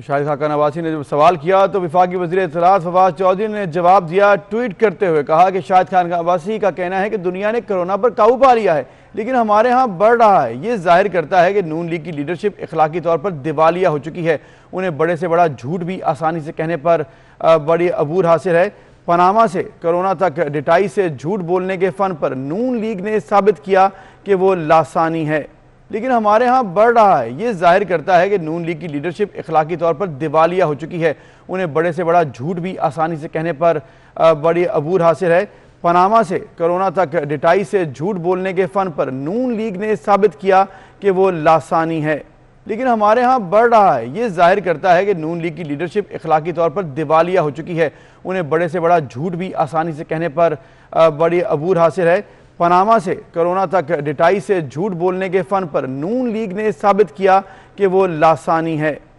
शाहिद खाका नवासी ने जब सवाल किया तो विफाकी वजी इतलात फवाद चौधरी ने जवाब दिया ट्वीट करते हुए कहा कि शाहिद खान नवासी का कहना है कि दुनिया ने कोरोना पर काबू पा लिया है लेकिन हमारे यहाँ बढ़ रहा है ये जाहिर करता है कि नून लीग की लीडरशिप इखलाकी तौर पर दिवालिया हो चुकी है उन्हें बड़े से बड़ा झूठ भी आसानी से कहने पर बड़ी अबूर हासिल है पनामा से कोरोना तक डिटाई से झूठ बोलने के फन पर नून लीग ने साबित किया कि वो लासानी है लेकिन हमारे यहाँ बढ़ रहा है ये जाहिर करता है कि नून लीग की लीडरशिप इखलाकी तौर पर दिवालिया हो चुकी है उन्हें बड़े से बड़ा झूठ भी आसानी से कहने पर बड़ी अबूर हासिल है पनामा से कोरोना तक डिटाई से झूठ बोलने के फन पर नून लीग ने साबित किया कि वो लासानी है लेकिन हमारे यहाँ बढ़ रहा है ये जाहिर करता है कि नून लीग की लीडरशिप इखलाकी तौर पर दिवालिया हो चुकी है उन्हें बड़े से बड़ा झूठ भी आसानी से कहने पर बड़ी अबूर हासिल है पनामा से कोरोना तक डिटाई से झूठ बोलने के फन पर नून लीग ने साबित किया कि वो लासानी है